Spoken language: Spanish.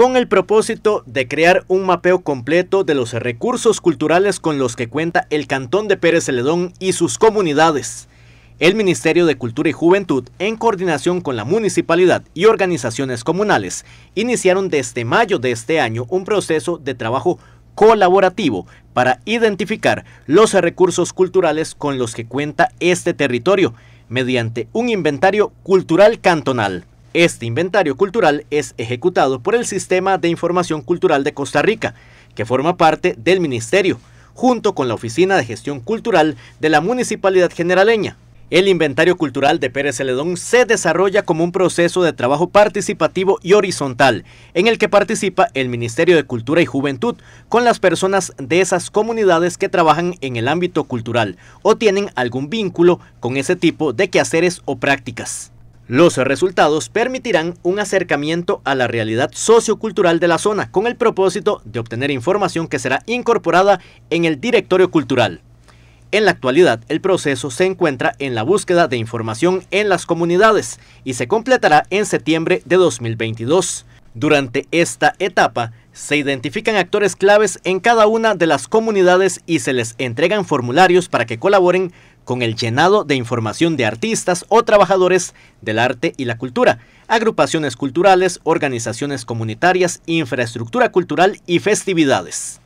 con el propósito de crear un mapeo completo de los recursos culturales con los que cuenta el Cantón de Pérez Celedón y sus comunidades. El Ministerio de Cultura y Juventud, en coordinación con la municipalidad y organizaciones comunales, iniciaron desde mayo de este año un proceso de trabajo colaborativo para identificar los recursos culturales con los que cuenta este territorio mediante un inventario cultural cantonal. Este inventario cultural es ejecutado por el Sistema de Información Cultural de Costa Rica, que forma parte del Ministerio, junto con la Oficina de Gestión Cultural de la Municipalidad Generaleña. El inventario cultural de Pérez Celedón se desarrolla como un proceso de trabajo participativo y horizontal, en el que participa el Ministerio de Cultura y Juventud con las personas de esas comunidades que trabajan en el ámbito cultural o tienen algún vínculo con ese tipo de quehaceres o prácticas. Los resultados permitirán un acercamiento a la realidad sociocultural de la zona con el propósito de obtener información que será incorporada en el directorio cultural. En la actualidad, el proceso se encuentra en la búsqueda de información en las comunidades y se completará en septiembre de 2022. Durante esta etapa, se identifican actores claves en cada una de las comunidades y se les entregan formularios para que colaboren con el llenado de información de artistas o trabajadores del arte y la cultura, agrupaciones culturales, organizaciones comunitarias, infraestructura cultural y festividades.